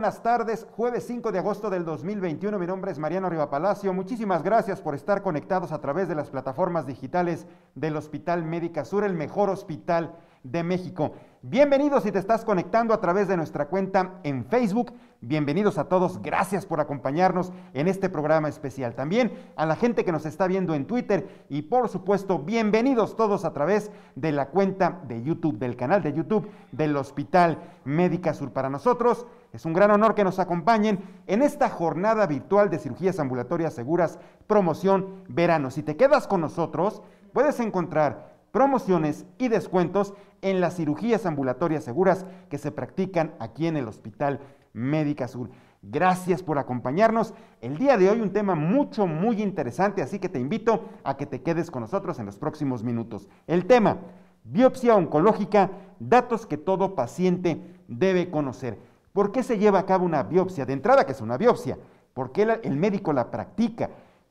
buenas tardes. Jueves 5 de agosto del 2021. Mi nombre es Mariano Riva Palacio, Muchísimas gracias por estar conectados a través de las plataformas digitales del Hospital Médica Sur, el mejor hospital de México. Bienvenidos si te estás conectando a través de nuestra cuenta en Facebook. Bienvenidos a todos, gracias por acompañarnos en este programa especial. También a la gente que nos está viendo en Twitter y por supuesto, bienvenidos todos a través de la cuenta de YouTube, del canal de YouTube del Hospital Médica Sur. Para nosotros es un gran honor que nos acompañen en esta jornada virtual de cirugías ambulatorias seguras, promoción verano. Si te quedas con nosotros, puedes encontrar promociones y descuentos en las cirugías ambulatorias seguras que se practican aquí en el Hospital Médica Sur. Gracias por acompañarnos. El día de hoy un tema mucho, muy interesante, así que te invito a que te quedes con nosotros en los próximos minutos. El tema, biopsia oncológica, datos que todo paciente debe conocer. ¿Por qué se lleva a cabo una biopsia? De entrada, que es una biopsia? ¿Por qué el médico la practica?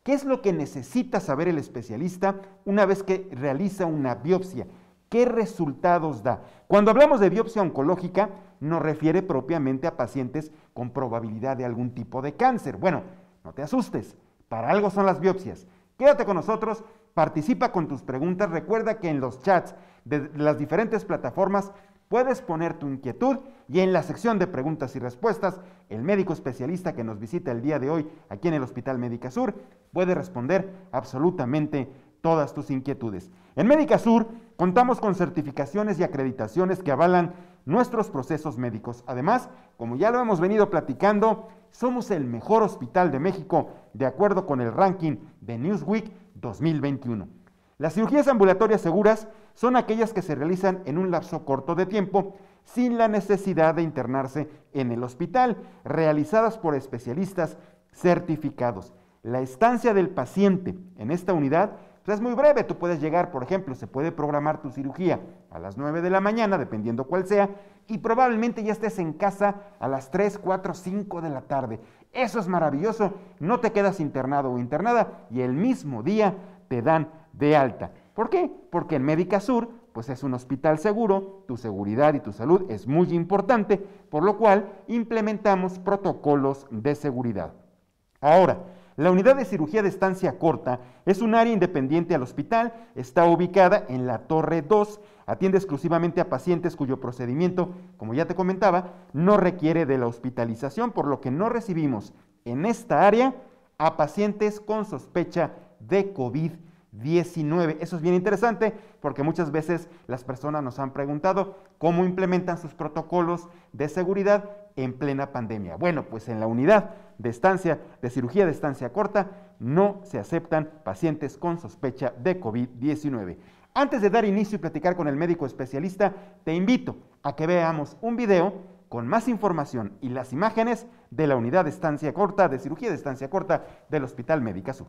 ¿Qué es lo que necesita saber el especialista una vez que realiza una biopsia? ¿Qué resultados da? Cuando hablamos de biopsia oncológica, nos refiere propiamente a pacientes con probabilidad de algún tipo de cáncer. Bueno, no te asustes, para algo son las biopsias. Quédate con nosotros, participa con tus preguntas, recuerda que en los chats de las diferentes plataformas Puedes poner tu inquietud y en la sección de preguntas y respuestas, el médico especialista que nos visita el día de hoy aquí en el Hospital Médica Sur puede responder absolutamente todas tus inquietudes. En Médica Sur contamos con certificaciones y acreditaciones que avalan nuestros procesos médicos. Además, como ya lo hemos venido platicando, somos el mejor hospital de México de acuerdo con el ranking de Newsweek 2021. Las cirugías ambulatorias seguras son aquellas que se realizan en un lapso corto de tiempo sin la necesidad de internarse en el hospital, realizadas por especialistas certificados. La estancia del paciente en esta unidad pues, es muy breve, tú puedes llegar, por ejemplo, se puede programar tu cirugía a las 9 de la mañana, dependiendo cuál sea, y probablemente ya estés en casa a las 3, 4, 5 de la tarde. Eso es maravilloso, no te quedas internado o internada y el mismo día te dan de alta. ¿Por qué? Porque en Sur, pues es un hospital seguro, tu seguridad y tu salud es muy importante, por lo cual implementamos protocolos de seguridad. Ahora, la unidad de cirugía de estancia corta es un área independiente al hospital, está ubicada en la Torre 2, atiende exclusivamente a pacientes cuyo procedimiento, como ya te comentaba, no requiere de la hospitalización, por lo que no recibimos en esta área a pacientes con sospecha de COVID-19. 19. Eso es bien interesante porque muchas veces las personas nos han preguntado cómo implementan sus protocolos de seguridad en plena pandemia. Bueno, pues en la unidad de estancia de cirugía de estancia corta no se aceptan pacientes con sospecha de COVID-19. Antes de dar inicio y platicar con el médico especialista, te invito a que veamos un video con más información y las imágenes de la unidad de estancia corta de cirugía de estancia corta del Hospital Médica Sur.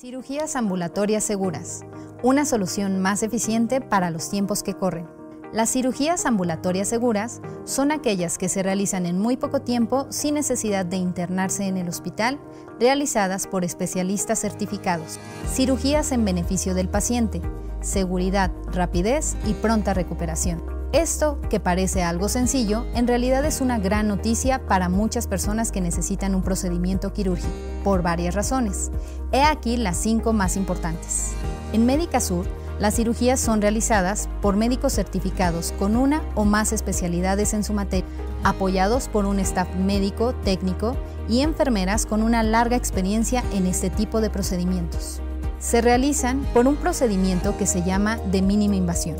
Cirugías ambulatorias seguras, una solución más eficiente para los tiempos que corren. Las cirugías ambulatorias seguras son aquellas que se realizan en muy poco tiempo sin necesidad de internarse en el hospital, realizadas por especialistas certificados. Cirugías en beneficio del paciente, seguridad, rapidez y pronta recuperación. Esto, que parece algo sencillo, en realidad es una gran noticia para muchas personas que necesitan un procedimiento quirúrgico, por varias razones. He aquí las cinco más importantes. En Médica Sur, las cirugías son realizadas por médicos certificados con una o más especialidades en su materia, apoyados por un staff médico, técnico y enfermeras con una larga experiencia en este tipo de procedimientos. Se realizan por un procedimiento que se llama de mínima invasión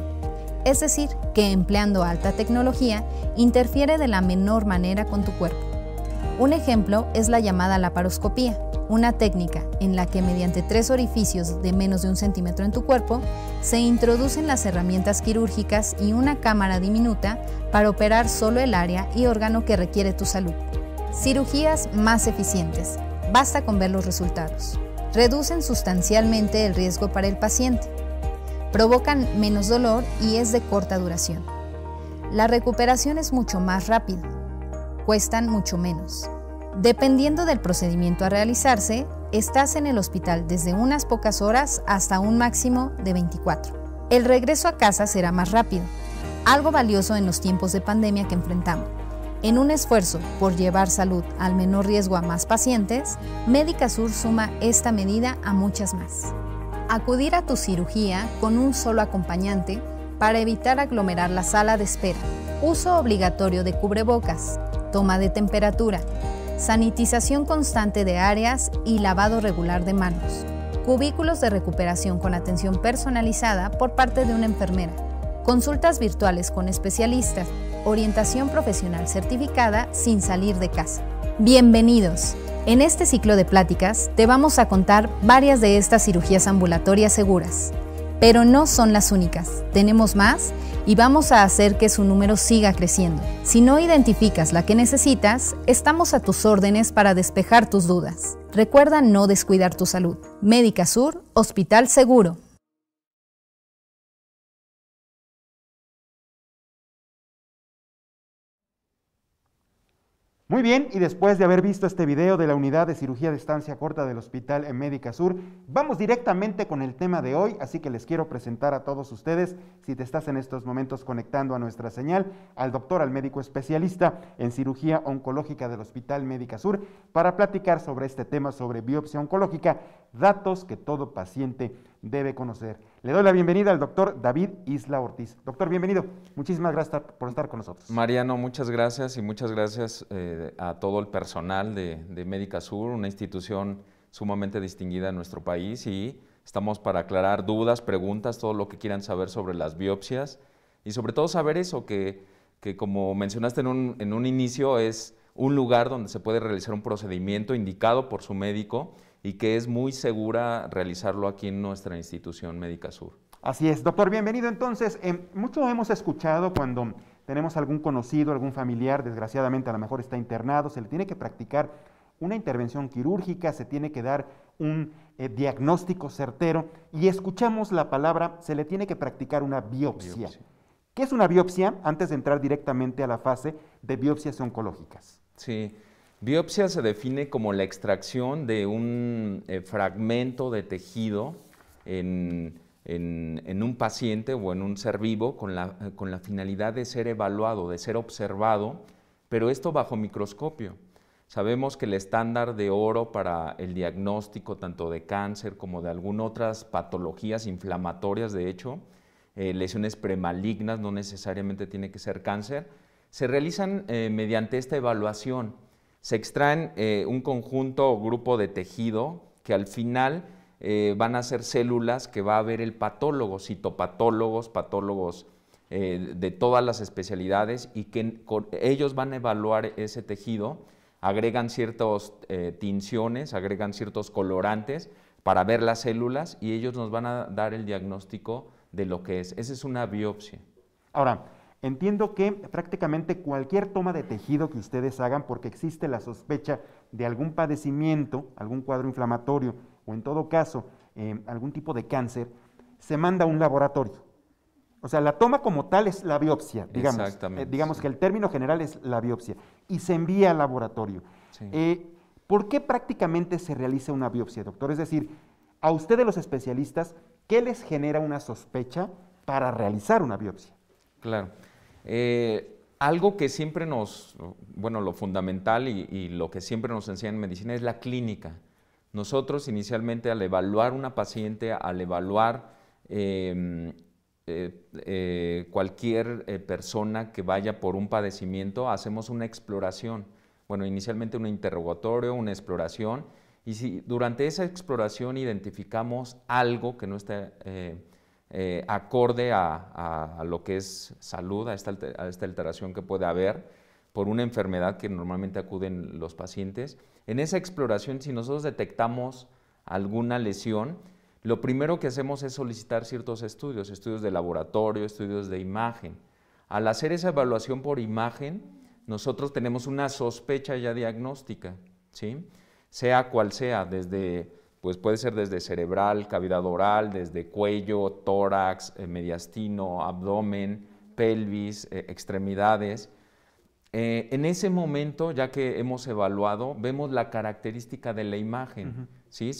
es decir, que empleando alta tecnología interfiere de la menor manera con tu cuerpo. Un ejemplo es la llamada laparoscopía, una técnica en la que mediante tres orificios de menos de un centímetro en tu cuerpo se introducen las herramientas quirúrgicas y una cámara diminuta para operar solo el área y órgano que requiere tu salud. Cirugías más eficientes. Basta con ver los resultados. Reducen sustancialmente el riesgo para el paciente provocan menos dolor y es de corta duración. La recuperación es mucho más rápida, cuestan mucho menos. Dependiendo del procedimiento a realizarse, estás en el hospital desde unas pocas horas hasta un máximo de 24. El regreso a casa será más rápido, algo valioso en los tiempos de pandemia que enfrentamos. En un esfuerzo por llevar salud al menor riesgo a más pacientes, Médica Sur suma esta medida a muchas más acudir a tu cirugía con un solo acompañante para evitar aglomerar la sala de espera, uso obligatorio de cubrebocas, toma de temperatura, sanitización constante de áreas y lavado regular de manos, cubículos de recuperación con atención personalizada por parte de una enfermera, consultas virtuales con especialistas, orientación profesional certificada sin salir de casa. Bienvenidos. En este ciclo de pláticas te vamos a contar varias de estas cirugías ambulatorias seguras, pero no son las únicas, tenemos más y vamos a hacer que su número siga creciendo. Si no identificas la que necesitas, estamos a tus órdenes para despejar tus dudas. Recuerda no descuidar tu salud. Médica Sur, Hospital Seguro. Muy bien, y después de haber visto este video de la unidad de cirugía de estancia corta del Hospital en Médica Sur, vamos directamente con el tema de hoy, así que les quiero presentar a todos ustedes, si te estás en estos momentos conectando a nuestra señal, al doctor, al médico especialista en cirugía oncológica del Hospital Médica Sur, para platicar sobre este tema, sobre biopsia oncológica, datos que todo paciente debe conocer. Le doy la bienvenida al doctor David Isla Ortiz. Doctor, bienvenido. Muchísimas gracias por estar con nosotros. Mariano, muchas gracias y muchas gracias eh, a todo el personal de, Médica Sur, una institución sumamente distinguida en nuestro país y estamos para aclarar dudas, preguntas, todo lo que quieran saber sobre las biopsias y sobre todo saber eso que, que como mencionaste en un, en un inicio es un lugar donde se puede realizar un procedimiento indicado por su médico y que es muy segura realizarlo aquí en nuestra institución Médica Sur. Así es, doctor, bienvenido. Entonces, em, mucho hemos escuchado cuando tenemos algún conocido, algún familiar, desgraciadamente a lo mejor está internado, se le tiene que practicar una intervención quirúrgica, se tiene que dar un eh, diagnóstico certero y escuchamos la palabra, se le tiene que practicar una biopsia. biopsia. ¿Qué es una biopsia antes de entrar directamente a la fase de biopsias oncológicas? Sí, Biopsia se define como la extracción de un eh, fragmento de tejido en, un paciente o en un ser vivo con la, finalidad de ser evaluado, de ser observado, pero esto bajo microscopio. Sabemos que el estándar de oro para el diagnóstico tanto de cáncer como de algunas otras patologías inflamatorias, de hecho, eh, lesiones premalignas, no necesariamente tiene que ser cáncer, se realizan eh, mediante esta evaluación se extraen eh, un conjunto o grupo de tejido que al final eh, van a ser células que va a ver el patólogo, citopatólogos, patólogos eh, de todas las especialidades y que ellos van a evaluar ese tejido, agregan ciertas tinciones, agregan ciertos colorantes para ver las células y ellos nos van a dar el diagnóstico de lo que es. Esa es una biopsia. Ahora, Entiendo que prácticamente cualquier toma de tejido que ustedes hagan, porque existe la sospecha de algún padecimiento, algún cuadro inflamatorio o en todo caso eh, algún tipo de cáncer, se manda a un laboratorio. O sea, la toma como tal es la biopsia, digamos. Eh, digamos que el término general es la biopsia. Y se envía al laboratorio. Eh, ¿Por qué prácticamente se realiza una biopsia, doctor? Es decir, a ustedes los especialistas, ¿qué les genera una sospecha para realizar una biopsia? Claro. Eh, algo que siempre nos, bueno, lo fundamental y, lo que siempre nos enseña en medicina es la clínica. Nosotros inicialmente al evaluar una paciente, al evaluar em, eh, eh, cualquier persona que vaya por un padecimiento, hacemos una exploración. Bueno, inicialmente un interrogatorio, una exploración, y si durante esa exploración identificamos algo que no está eh, acorde a, lo que es salud, a esta, a esta alteración que puede haber por una enfermedad que normalmente acuden los pacientes. En esa exploración, si nosotros detectamos alguna lesión, lo primero que hacemos es solicitar ciertos estudios, estudios de laboratorio, estudios de imagen. Al hacer esa evaluación por imagen, nosotros tenemos una sospecha ya diagnóstica, ¿sí? sea cual sea, desde pues puede ser desde cerebral, cavidad oral, desde cuello, tórax, eh, mediastino, abdomen, pelvis, eh, extremidades. Eh, en ese momento, ya que hemos evaluado, vemos la característica de la imagen. si,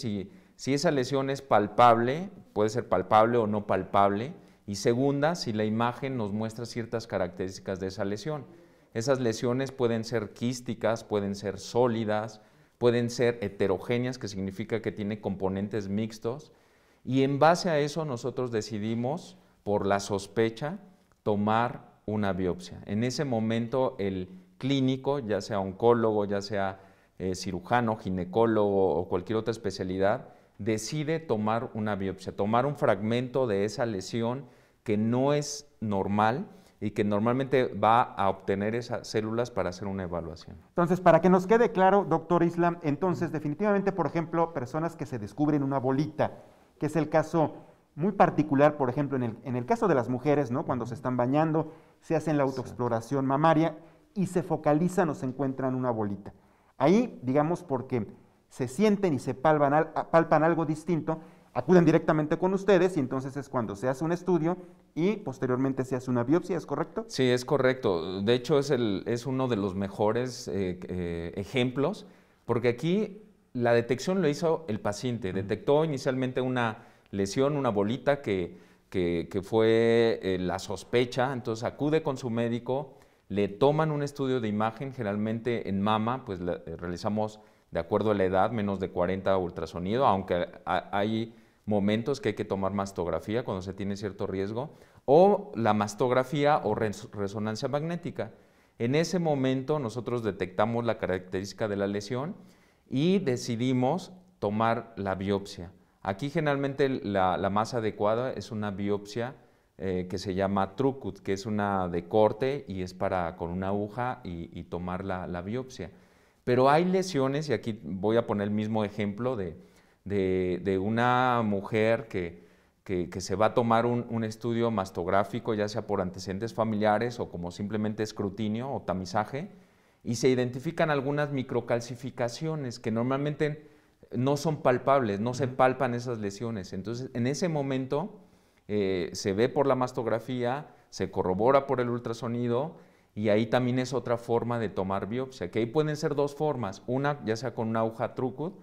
esa lesión es palpable, puede ser palpable o no palpable. Y segunda, si la imagen nos muestra ciertas características de esa lesión. Esas lesiones pueden ser quísticas, pueden ser sólidas, pueden ser heterogéneas, que significa que tiene componentes mixtos, y en base a eso nosotros decidimos, por la sospecha, tomar una biopsia. En ese momento el clínico, ya sea oncólogo, ya sea eh, cirujano, ginecólogo o cualquier otra especialidad, decide tomar una biopsia, tomar un fragmento de esa lesión que no es normal, y que normalmente va a obtener esas células para hacer una evaluación. Entonces, para que nos quede claro, doctor Islam, entonces definitivamente, por ejemplo, personas que se descubren una bolita, que es el caso muy particular, por ejemplo, en el, caso de las mujeres, ¿no? Cuando se están bañando, se hacen la autoexploración mamaria y se focalizan o se encuentran una bolita. Ahí, digamos, porque se sienten y se palpan algo distinto acuden directamente con ustedes y entonces es cuando se hace un estudio y posteriormente se hace una biopsia, ¿es correcto? Sí, es correcto. De hecho, es, el, es uno de los mejores eh, eh, ejemplos, porque aquí la detección lo hizo el paciente. Detectó inicialmente una lesión, una bolita que, que, fue eh, la sospecha, entonces acude con su médico, le toman un estudio de imagen, generalmente en mama, pues realizamos de acuerdo a la edad, menos de 40 ultrasonido, aunque hay momentos que hay que tomar mastografía cuando se tiene cierto riesgo, o la mastografía o resonancia magnética. En ese momento nosotros detectamos la característica de la lesión y decidimos tomar la biopsia. Aquí generalmente la, más adecuada es una biopsia eh, que se llama trucut, que es una de corte y es para con una aguja y, tomar la biopsia. Pero hay lesiones, y aquí voy a poner el mismo ejemplo de, de, de una mujer que, que, se va a tomar un, un, estudio mastográfico, ya sea por antecedentes familiares o como simplemente escrutinio o tamizaje, y se identifican algunas microcalcificaciones que normalmente no son palpables, no se palpan esas lesiones. Entonces, en ese momento eh, se ve por la mastografía, se corrobora por el ultrasonido, y ahí también es otra forma de tomar biopsia, que ahí pueden ser dos formas, una ya sea con una aguja trucud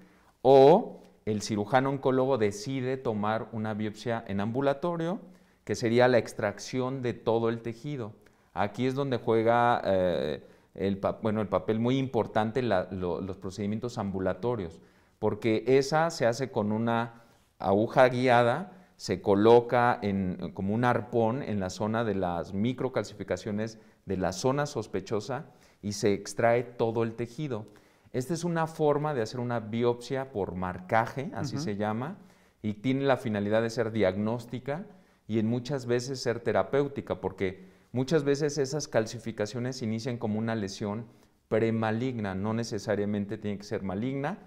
o el cirujano oncólogo decide tomar una biopsia en ambulatorio, que sería la extracción de todo el tejido. Aquí es donde juega eh, el, papel muy importante los procedimientos ambulatorios, porque esa se hace con una aguja guiada, se coloca como un arpón en la zona de las microcalcificaciones de la zona sospechosa y se extrae todo el tejido. Esta es una forma de hacer una biopsia por marcaje, así se llama, y tiene la finalidad de ser diagnóstica y en muchas veces ser terapéutica, porque muchas veces esas calcificaciones inician como una lesión premaligna, no necesariamente tiene que ser maligna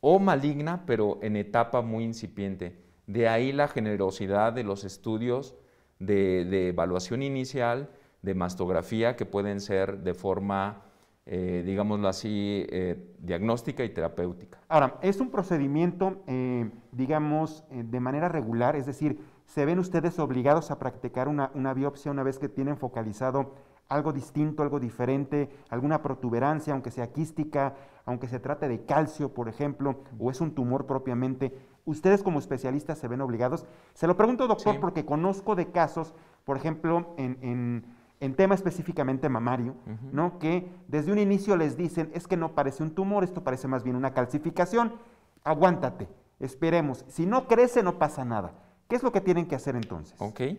o maligna, pero en etapa muy incipiente. De ahí la generosidad de los estudios de evaluación inicial, de mastografía, que pueden ser de forma eh, digámoslo así, eh, diagnóstica y terapéutica. Ahora, ¿es un procedimiento, eh, digamos, eh, de manera regular? Es decir, ¿se ven ustedes obligados a practicar una, biopsia una vez que tienen focalizado algo distinto, algo diferente, alguna protuberancia, aunque sea quística, aunque se trate de calcio, por ejemplo, o es un tumor propiamente? ¿Ustedes como especialistas se ven obligados? Se lo pregunto, doctor, porque conozco de casos, por ejemplo, en en tema específicamente mamario, ¿no? Que desde un inicio les dicen, es que no parece un tumor, esto parece más bien una calcificación, aguántate, esperemos, si no crece no pasa nada. ¿Qué es lo que tienen que hacer entonces? Ok, eh,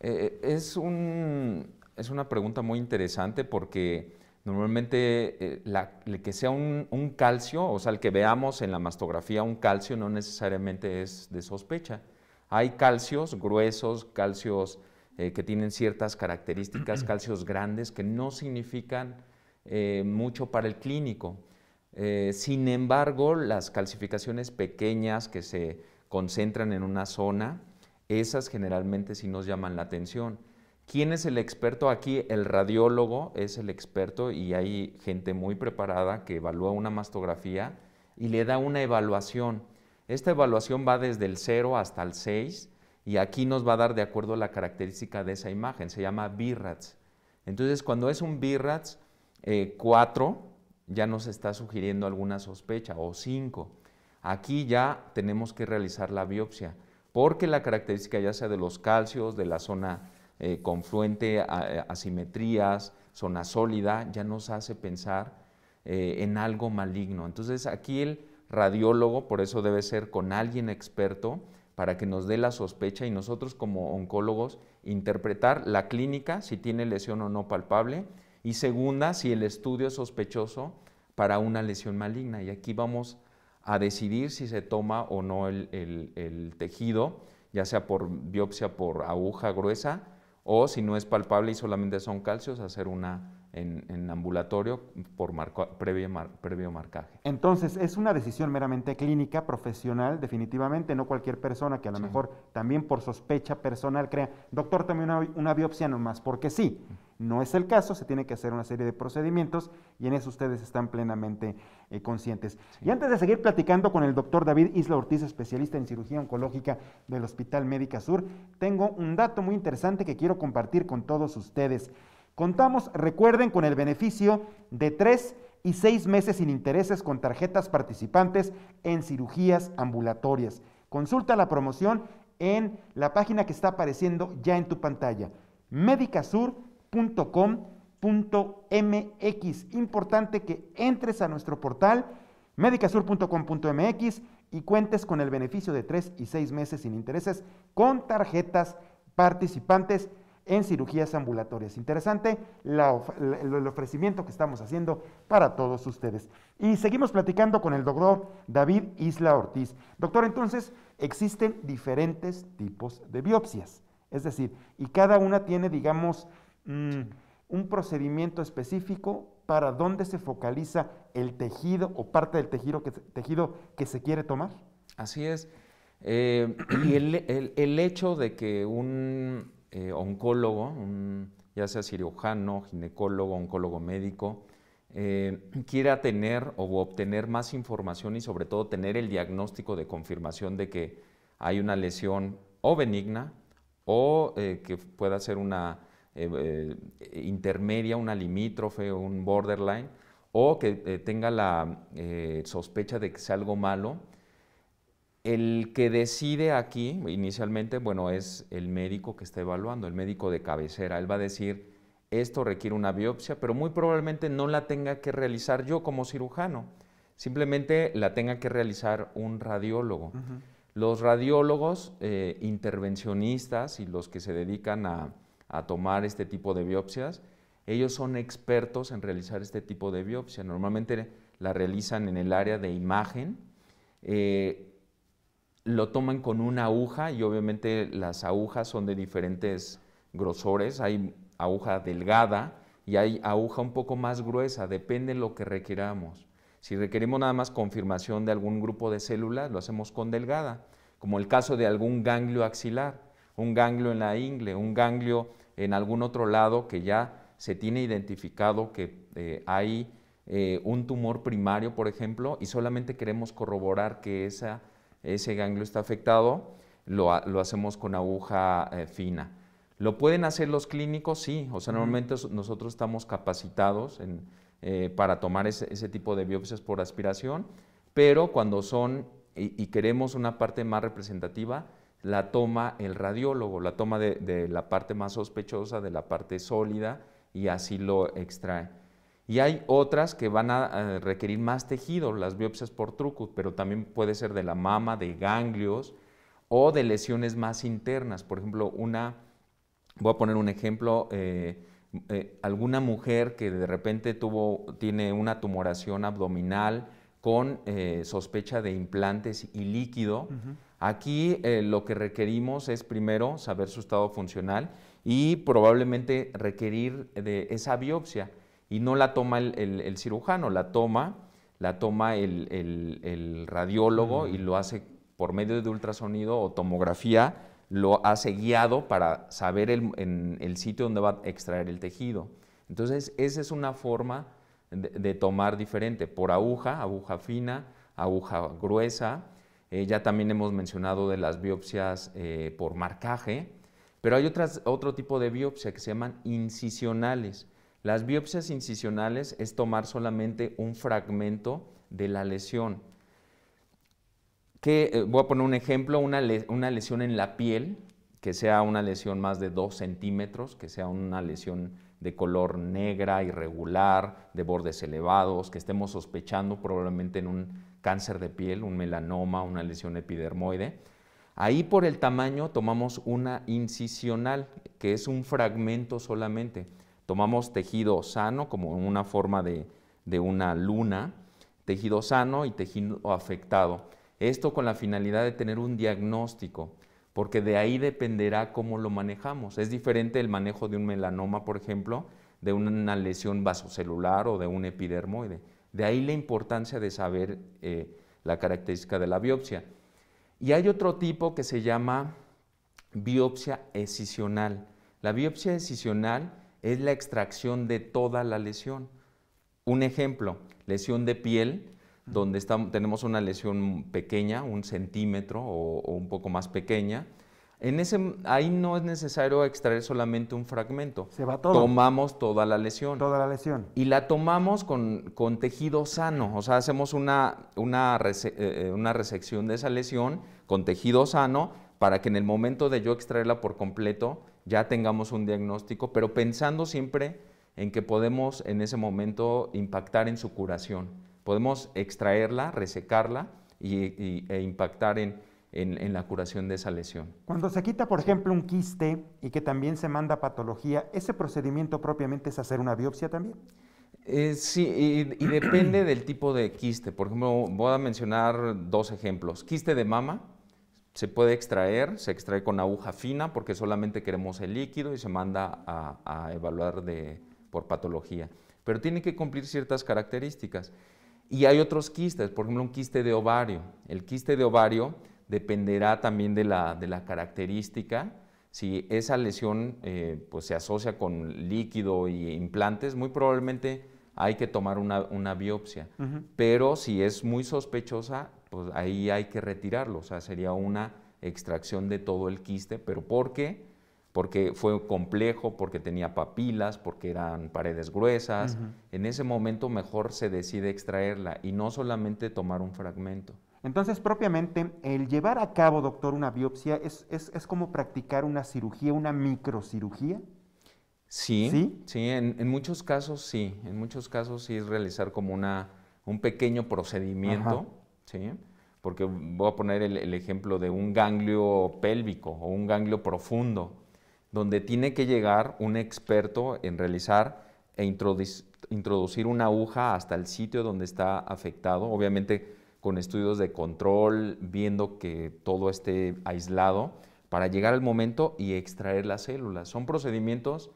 eh, es, un, una pregunta muy interesante porque normalmente eh, que sea un, un, calcio, o sea, el que veamos en la mastografía un calcio no necesariamente es de sospecha. Hay calcios gruesos, calcios eh, que tienen ciertas características, calcios grandes, que no significan eh, mucho para el clínico. Eh, sin embargo, las calcificaciones pequeñas que se concentran en una zona, esas generalmente sí nos llaman la atención. ¿Quién es el experto aquí? El radiólogo es el experto y hay gente muy preparada que evalúa una mastografía y le da una evaluación. Esta evaluación va desde el 0 hasta el 6 y aquí nos va a dar de acuerdo a la característica de esa imagen, se llama birrats. Entonces, cuando es un birrats 4, eh, ya nos está sugiriendo alguna sospecha, o 5. Aquí ya tenemos que realizar la biopsia, porque la característica ya sea de los calcios, de la zona eh, confluente, eh, asimetrías, zona sólida, ya nos hace pensar en algo maligno. Entonces, aquí el radiólogo, por eso debe ser con alguien experto, para que nos dé la sospecha y nosotros como oncólogos interpretar la clínica, si tiene lesión o no palpable, y segunda, si el estudio es sospechoso para una lesión maligna. Y aquí vamos a decidir si se toma o no el, el tejido, ya sea por biopsia por aguja gruesa o si no es palpable y solamente son calcios, hacer una en, ambulatorio por previo, marcaje. Entonces, es una decisión meramente clínica, profesional, definitivamente, no cualquier persona que a lo mejor también por sospecha personal crea, doctor, también una, biopsia nomás, porque sí, mm. no es el caso, se tiene que hacer una serie de procedimientos y en eso ustedes están plenamente eh, conscientes. Y antes de seguir platicando con el doctor David Isla Ortiz, especialista en cirugía oncológica del Hospital Médica Sur, tengo un dato muy interesante que quiero compartir con todos ustedes. Contamos, recuerden, con el beneficio de tres y seis meses sin intereses con tarjetas participantes en cirugías ambulatorias. Consulta la promoción en la página que está apareciendo ya en tu pantalla, medicasur.com.mx. Importante que entres a nuestro portal medicasur.com.mx y cuentes con el beneficio de tres y seis meses sin intereses con tarjetas participantes en cirugías ambulatorias. Interesante el ofrecimiento que estamos haciendo para todos ustedes. Y seguimos platicando con el doctor David Isla Ortiz. Doctor, entonces existen diferentes tipos de biopsias, es decir, y cada una tiene, digamos, mm, un procedimiento específico para dónde se focaliza el tejido o parte del tejido que, tejido que se quiere tomar. Así es. Eh, y el hecho de que un eh, oncólogo, ya sea cirujano, ginecólogo, oncólogo médico, eh, quiera tener o obtener más información y sobre todo tener el diagnóstico de confirmación de que hay una lesión o benigna o eh, que pueda ser una intermedia, una limítrofe un borderline, o que tenga la sospecha de que sea algo malo, el que decide aquí, inicialmente, bueno, es el médico que está evaluando, el médico de cabecera. Él va a decir, esto requiere una biopsia, pero muy probablemente no la tenga que realizar yo como cirujano, simplemente la tenga que realizar un radiólogo. Los radiólogos eh, intervencionistas y los que se dedican a, tomar este tipo de biopsias, ellos son expertos en realizar este tipo de biopsia. Normalmente la realizan en el área de imagen. Eh, lo toman con una aguja y obviamente las agujas son de diferentes grosores. Hay aguja delgada y hay aguja un poco más gruesa, depende de lo que requeramos. Si requerimos nada más confirmación de algún grupo de células, lo hacemos con delgada, como el caso de algún ganglio axilar, un ganglio en la ingle, un ganglio en algún otro lado que ya se tiene identificado que eh, hay eh, un tumor primario, por ejemplo, y solamente queremos corroborar que esa ese ganglio está afectado, lo, hacemos con aguja eh, fina. ¿Lo pueden hacer los clínicos? Sí, o sea, normalmente nosotros estamos capacitados eh, para tomar ese, tipo de biopsias por aspiración, pero cuando son y, queremos una parte más representativa, la toma el radiólogo, la toma de la parte más sospechosa, de la parte sólida, y así lo extrae. Y hay otras que van a requerir más tejido, las biopsias por truco, pero también puede ser de la mama, de ganglios o de lesiones más internas. Por ejemplo, una, voy a poner un ejemplo, eh, eh, alguna mujer que de repente tuvo, tiene una tumoración abdominal con eh, sospecha de implantes y líquido. Aquí lo que requerimos es primero saber su estado funcional y probablemente requerir de esa biopsia y no la toma el, cirujano, la toma, la toma el, radiólogo y lo hace por medio de ultrasonido o tomografía, lo hace guiado para saber en el sitio donde va a extraer el tejido. Entonces, esa es una forma de, tomar diferente, por aguja, aguja fina, aguja gruesa. Eh, ya también hemos mencionado de las biopsias eh, por marcaje, pero hay otro tipo de biopsia que se llaman incisionales. Las biopsias incisionales es tomar solamente un fragmento de la lesión. Que, eh, voy a poner un ejemplo, una, una lesión en la piel, que sea una lesión más de 2 centímetros, que sea una lesión de color negra, irregular, de bordes elevados, que estemos sospechando probablemente en un cáncer de piel, un melanoma, una lesión epidermoide. Ahí por el tamaño tomamos una incisional, que es un fragmento solamente. Tomamos tejido sano como una forma de, una luna, tejido sano y tejido afectado. Esto con la finalidad de tener un diagnóstico, porque de ahí dependerá cómo lo manejamos. Es diferente el manejo de un melanoma, por ejemplo, de una lesión vasocelular o de un epidermoide. De ahí la importancia de saber eh, la característica de la biopsia. Y hay otro tipo que se llama biopsia escisional. La biopsia escisional es la extracción de toda la lesión. Un ejemplo, lesión de piel, donde tenemos una lesión pequeña, un centímetro o, un poco más pequeña. En ese, ahí no es necesario extraer solamente un fragmento. Se va todo. Tomamos toda la lesión. Toda la lesión. Y la tomamos con, tejido sano. O sea, hacemos una, eh, eh, una resección de esa lesión con tejido sano para que en el momento de yo extraerla por completo, ya tengamos un diagnóstico, pero pensando siempre en que podemos en ese momento impactar en su curación. Podemos extraerla, resecarla y, e impactar en, la curación de esa lesión. Cuando se quita, por ejemplo, un quiste y que también se manda patología, ¿ese procedimiento propiamente es hacer una biopsia también? Eh, sí, y, y depende del tipo de quiste. Por ejemplo, voy a mencionar dos ejemplos. Quiste de mama, se puede extraer, se extrae con aguja fina porque solamente queremos el líquido y se manda a, evaluar por patología. Pero tiene que cumplir ciertas características. Y hay otros quistes, por ejemplo, un quiste de ovario. El quiste de ovario dependerá también de la, característica. Si esa lesión eh, pues se asocia con líquido y implantes, muy probablemente hay que tomar una, biopsia. Pero si es muy sospechosa, pues ahí hay que retirarlo. O sea, sería una extracción de todo el quiste, pero ¿por qué? Porque fue complejo, porque tenía papilas, porque eran paredes gruesas. En ese momento mejor se decide extraerla y no solamente tomar un fragmento. Entonces, propiamente, el llevar a cabo, doctor, una biopsia es, es, es como practicar una cirugía, una microcirugía. Sí, sí, en, muchos casos sí, en muchos casos sí es realizar como una, un pequeño procedimiento, ¿sí? porque voy a poner el, ejemplo de un ganglio pélvico o un ganglio profundo, donde tiene que llegar un experto en realizar e introducir una aguja hasta el sitio donde está afectado, obviamente con estudios de control, viendo que todo esté aislado, para llegar al momento y extraer las células. Son procedimientos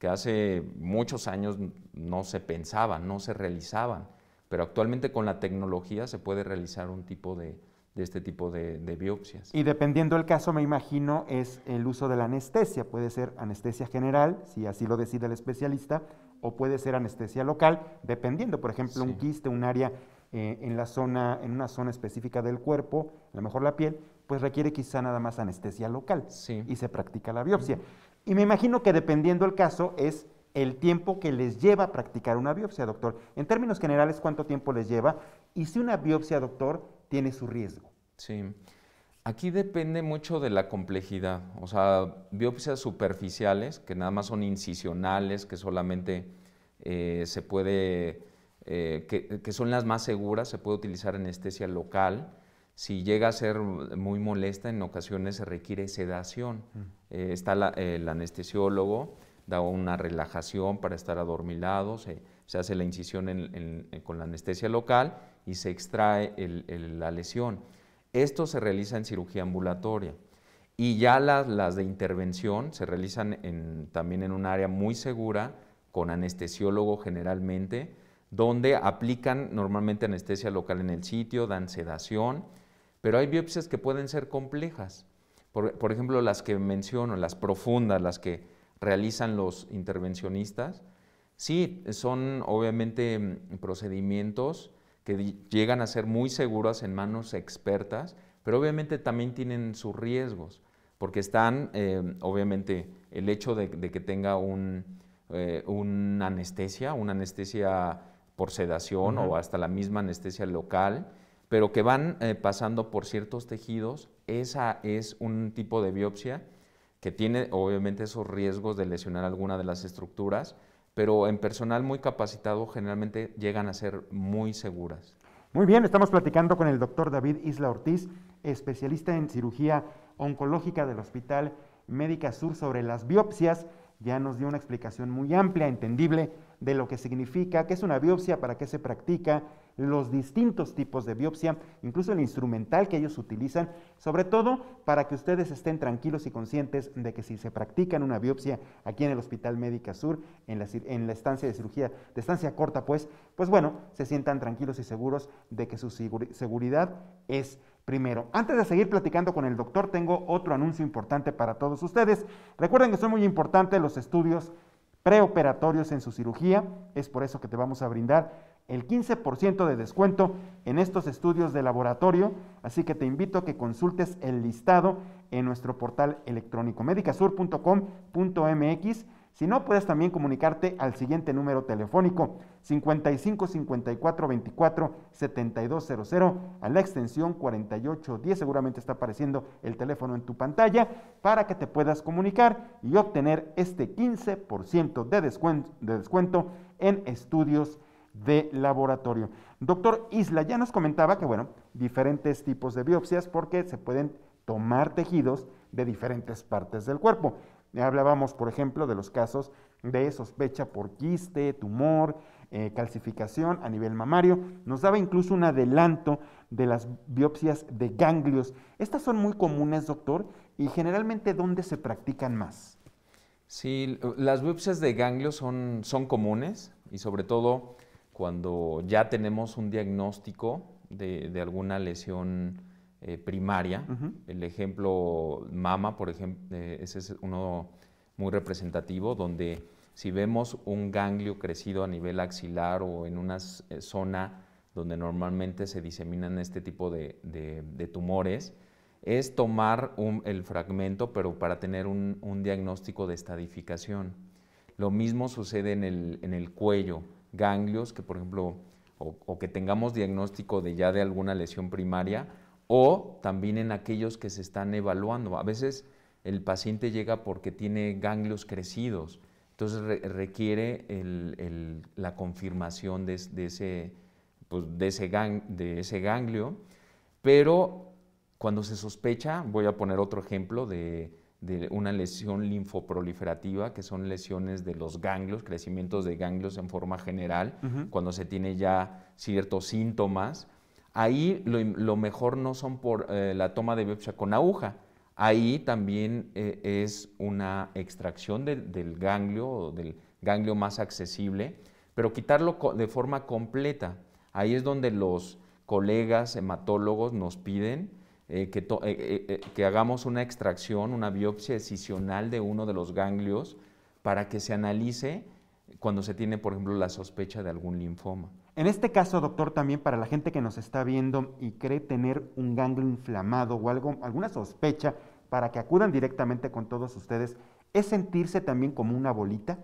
que hace muchos años no se pensaban, no se realizaban, pero actualmente con la tecnología se puede realizar un tipo de, este tipo de, biopsias. Y dependiendo del caso, me imagino, es el uso de la anestesia. Puede ser anestesia general, si así lo decide el especialista, o puede ser anestesia local, dependiendo, por ejemplo, un quiste, un área eh, en, la zona, en una zona específica del cuerpo, a lo mejor la piel, pues requiere quizá nada más anestesia local y se practica la biopsia. Y me imagino que dependiendo el caso es el tiempo que les lleva practicar una biopsia, doctor. En términos generales, ¿cuánto tiempo les lleva? Y si una biopsia, doctor, tiene su riesgo. Sí. Aquí depende mucho de la complejidad. O sea, biopsias superficiales, que nada más son incisionales, que solamente eh, se puede, eh, que, que, son las más seguras, se puede utilizar anestesia local si llega a ser muy molesta, en ocasiones se requiere sedación. Mm. Eh, está el anestesiólogo, da una relajación para estar adormilado, se, hace la incisión con la anestesia local y se extrae la lesión. Esto se realiza en cirugía ambulatoria. Y ya las de intervención se realizan también en un área muy segura, con anestesiólogo generalmente, donde aplican normalmente anestesia local en el sitio, dan sedación pero hay biopsias que pueden ser complejas. Por, ejemplo, las que menciono, las profundas, las que realizan los intervencionistas, sí, son obviamente mm, procedimientos que llegan a ser muy seguras en manos expertas, pero obviamente también tienen sus riesgos, porque están, em, obviamente, el hecho de, que tenga una eh, anestesia, una anestesia por sedación o hasta la misma anestesia local, pero que van eh, pasando por ciertos tejidos. Esa es un tipo de biopsia que tiene obviamente esos riesgos de lesionar alguna de las estructuras, pero en personal muy capacitado generalmente llegan a ser muy seguras. Muy bien, estamos platicando con el doctor David Isla Ortiz, especialista en cirugía oncológica del Hospital Médica Sur sobre las biopsias. Ya nos dio una explicación muy amplia, entendible, de lo que significa, qué es una biopsia, para qué se practica, los distintos tipos de biopsia, incluso el instrumental que ellos utilizan, sobre todo para que ustedes estén tranquilos y conscientes de que si se practican una biopsia aquí en el Hospital Médica Sur, en la, estancia de cirugía, de estancia corta, pues, pues bueno, se sientan tranquilos y seguros de que su seguridad es primero. Antes de seguir platicando con el doctor, tengo otro anuncio importante para todos ustedes. Recuerden que son muy importantes los estudios preoperatorios en su cirugía. Es por eso que te vamos a brindar el 15% de descuento en estos estudios de laboratorio, así que te invito a que consultes el listado en nuestro portal electrónico medicasur.com.mx. Si no, puedes también comunicarte al siguiente número telefónico 55 54 24 7200 a la extensión 4810. Seguramente está apareciendo el teléfono en tu pantalla para que te puedas comunicar y obtener este 15% de descuento, de descuento en estudios de laboratorio. Doctor Isla, ya nos comentaba que, bueno, diferentes tipos de biopsias porque se pueden tomar tejidos de diferentes partes del cuerpo. Hablábamos, por ejemplo, de los casos de sospecha por quiste, tumor, eh, calcificación a nivel mamario. Nos daba incluso un adelanto de las biopsias de ganglios. Estas son muy comunes, doctor, y generalmente dónde se practican más. Sí, las biopsias de ganglios son, son comunes y sobre todo cuando ya tenemos un diagnóstico de, alguna lesión eh, primaria. El ejemplo mama, por ejemplo, eh, ese es uno muy representativo, donde si vemos un ganglio crecido a nivel axilar o en una eh, zona donde normalmente se diseminan este tipo de, tumores, es tomar el fragmento, pero para tener un, diagnóstico de estadificación. Lo mismo sucede en el cuello ganglios, que por ejemplo, o, que tengamos diagnóstico de ya de alguna lesión primaria, o también en aquellos que se están evaluando. A veces el paciente llega porque tiene ganglios crecidos, entonces requiere la confirmación de, ese, pues, de ese ganglio, pero cuando se sospecha, voy a poner otro ejemplo de de una lesión linfoproliferativa, que son lesiones de los ganglios, crecimientos de ganglios en forma general, cuando se tiene ya ciertos síntomas. Ahí lo, mejor no son por eh, la toma de biopsia con aguja, ahí también eh, es una extracción del ganglio del ganglio más accesible, pero quitarlo de forma completa. Ahí es donde los colegas hematólogos nos piden eh, eh, eh, que, hagamos una extracción, una biopsia decisional de uno de los ganglios para que se analice cuando se tiene, por ejemplo, la sospecha de algún linfoma. En este caso, doctor, también para la gente que nos está viendo y cree tener un ganglio inflamado o algo, alguna sospecha, para que acudan directamente con todos ustedes, ¿es sentirse también como una bolita?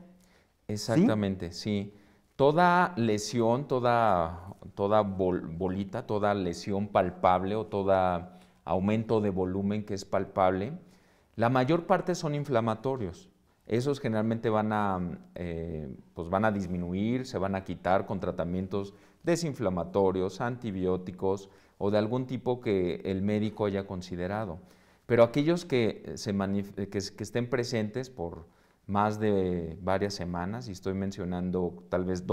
Exactamente, sí. Toda lesión, toda, toda bolita, toda lesión palpable o toda aumento de volumen que es palpable, la mayor parte son inflamatorios. Esos generalmente van a, mm, eh, pues van a disminuir, se van a quitar con tratamientos desinflamatorios, antibióticos o de algún tipo que el médico haya considerado. Pero aquellos que, se estén presentes por más de varias semanas, y estoy mencionando tal vez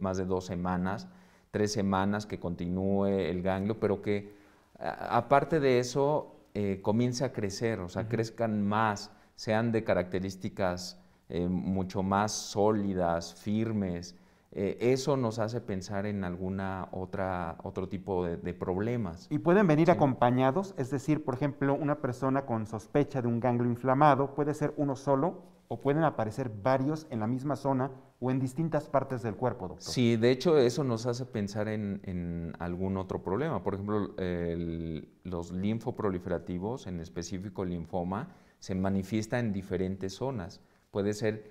más de dos semanas, tres semanas que continúe el ganglio, pero que aparte de eso, eh, comience a crecer, o sea, crezcan más, sean de características eh, mucho más sólidas, firmes. Eh, eso nos hace pensar en alguna otra otro tipo de, problemas. Y pueden venir acompañados, es decir, por ejemplo, una persona con sospecha de un ganglio inflamado puede ser uno solo o pueden aparecer varios en la misma zona o en distintas partes del cuerpo, doctor. Sí, de hecho eso nos hace pensar en, algún otro problema. Por ejemplo, los linfoproliferativos, en específico el linfoma, se manifiesta en diferentes zonas. Puede ser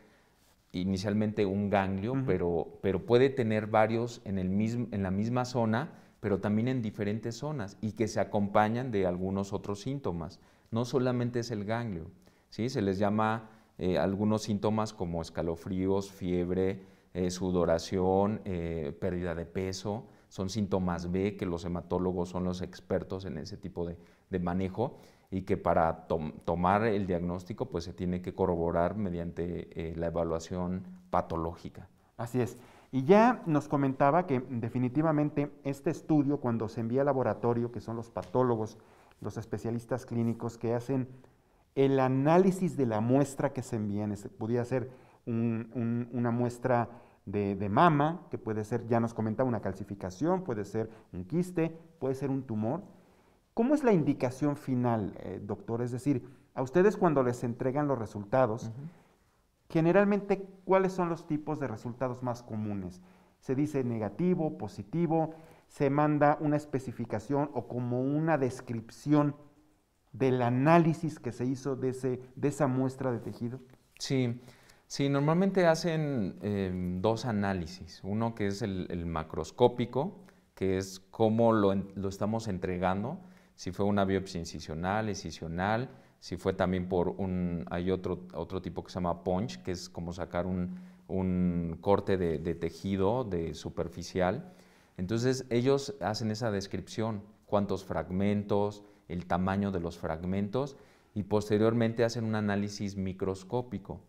inicialmente un ganglio, pero, pero puede tener varios en, el mismo, en la misma zona, pero también en diferentes zonas y que se acompañan de algunos otros síntomas. No solamente es el ganglio, ¿sí? se les llama eh, algunos síntomas como escalofríos, fiebre, eh, sudoración, eh, pérdida de peso, son síntomas B, que los hematólogos son los expertos en ese tipo de, manejo y que para tomar el diagnóstico pues se tiene que corroborar mediante la evaluación patológica. Así es. Y ya nos comentaba que definitivamente este estudio cuando se envía al laboratorio, que son los patólogos, los especialistas clínicos que hacen el análisis de la muestra que se envía, podría ser una muestra de, mama, que puede ser, ya nos comenta, una calcificación, puede ser un quiste, puede ser un tumor. ¿Cómo es la indicación final, eh, doctor? Es decir, a ustedes cuando les entregan los resultados, generalmente, ¿cuáles son los tipos de resultados más comunes? Se dice negativo, positivo, se manda una especificación o como una descripción del análisis que se hizo de, esa muestra de tejido? Sí, sí, normalmente hacen em, dos análisis. Uno que es el, macroscópico, que es cómo lo, estamos entregando, si fue una biopsia incisional, excisional, si fue también por un, hay otro, tipo que se llama punch, que es como sacar un, corte de, de, tejido de superficial. Entonces ellos hacen esa descripción, cuántos fragmentos, el tamaño de los fragmentos y posteriormente hacen un análisis microscópico.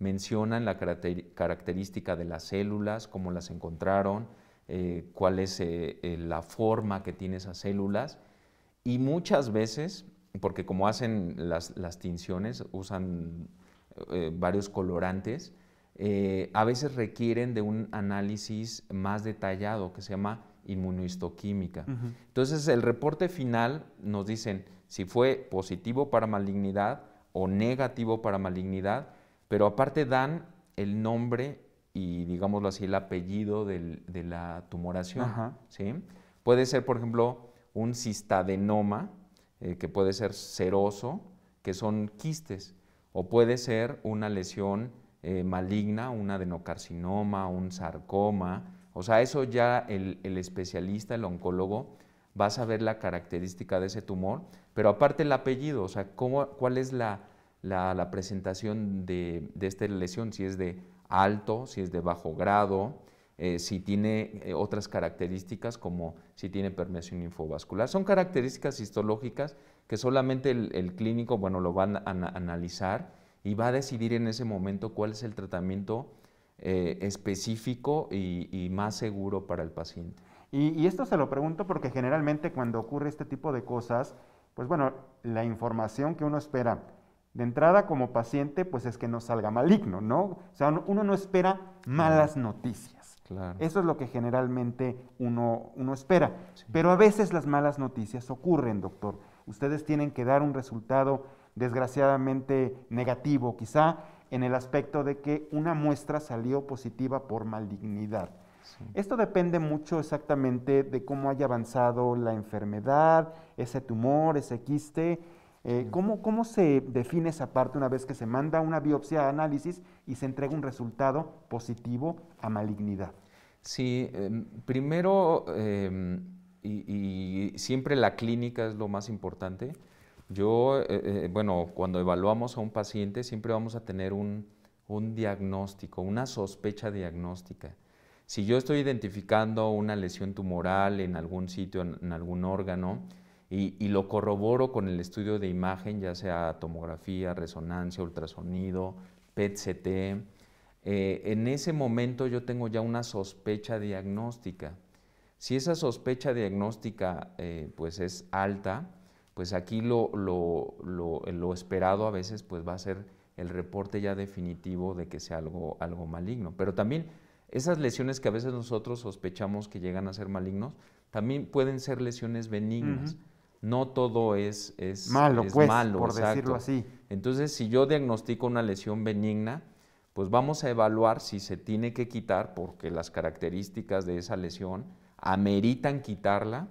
Mencionan la característica de las células, cómo las encontraron, eh, cuál es eh, eh, la forma que tiene esas células y muchas veces, porque como hacen las, las tinciones, usan varios colorantes, a veces requieren de un análisis más detallado que se llama inmunohistoquímica. Entonces, el reporte final nos dicen si fue positivo para malignidad o negativo para malignidad, pero aparte dan el nombre y, digámoslo así, el apellido de la tumoración. Puede ser, por ejemplo, un cistadenoma, eh, que puede ser seroso, que son quistes, o puede ser una lesión eh, maligna, un adenocarcinoma, un sarcoma, o sea, eso ya el, especialista, el oncólogo, va a saber la característica de ese tumor, pero aparte el apellido, o sea, cuál es la, presentación de, esta lesión, si es de alto, si es de bajo grado, eh, si tiene eh, otras características como si tiene permeación infovascular. Son características histológicas que solamente el, clínico, bueno, lo van a analizar y va a decidir en ese momento cuál es el tratamiento eh, específico y, más seguro para el paciente. Y, esto se lo pregunto porque generalmente cuando ocurre este tipo de cosas, pues bueno, la información que uno espera de entrada como paciente, pues es que no salga maligno, ¿no? O sea, uno no espera malas noticias. Eso es lo que generalmente uno, espera. Pero a veces las malas noticias ocurren, doctor. Ustedes tienen que dar un resultado desgraciadamente negativo, quizá, en el aspecto de que una muestra salió positiva por malignidad. Esto depende mucho exactamente de cómo haya avanzado la enfermedad, ese tumor, ese quiste. Eh, ¿cómo, se define esa parte una vez que se manda una biopsia a análisis y se entrega un resultado positivo a malignidad? Sí, em, primero, em, y, siempre la clínica es lo más importante. Yo, eh, eh, bueno, cuando evaluamos a un paciente siempre vamos a tener un, diagnóstico, una sospecha diagnóstica. Si yo estoy identificando una lesión tumoral en algún sitio, en, algún órgano, y, lo corroboro con el estudio de imagen, ya sea tomografía, resonancia, ultrasonido, PET-CT, eh, en ese momento yo tengo ya una sospecha diagnóstica. Si esa sospecha diagnóstica pues es alta, pues aquí lo, lo, esperado a veces pues va a ser el reporte ya definitivo de que sea algo, algo maligno. Pero también esas lesiones que a veces nosotros sospechamos que llegan a ser malignos, también pueden ser lesiones benignas. No todo es, pues, malo, por decirlo así. Entonces, si yo diagnostico una lesión benigna, pues vamos a evaluar si se tiene que quitar porque las características de esa lesión ameritan quitarla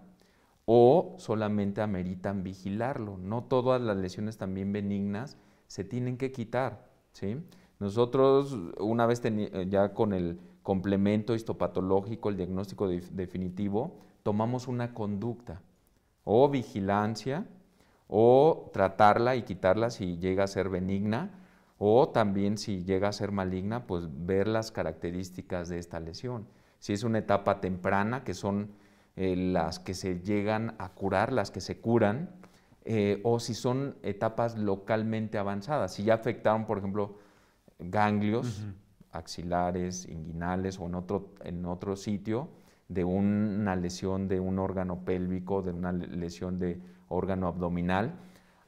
o solamente ameritan vigilarlo. No todas las lesiones también benignas se tienen que quitar. ¿sí? Nosotros, una vez eh, ya con el complemento histopatológico, el diagnóstico definitivo, tomamos una conducta o vigilancia o tratarla y quitarla si llega a ser benigna o también si llega a ser maligna, pues ver las características de esta lesión. Si es una etapa temprana, que son eh, las que se llegan a curar, las que se curan, eh, o si son etapas localmente avanzadas, si ya afectaron, por ejemplo, ganglios axilares, inguinales o en otro, en otro sitio, de una lesión de un órgano pélvico, de una lesión de órgano abdominal,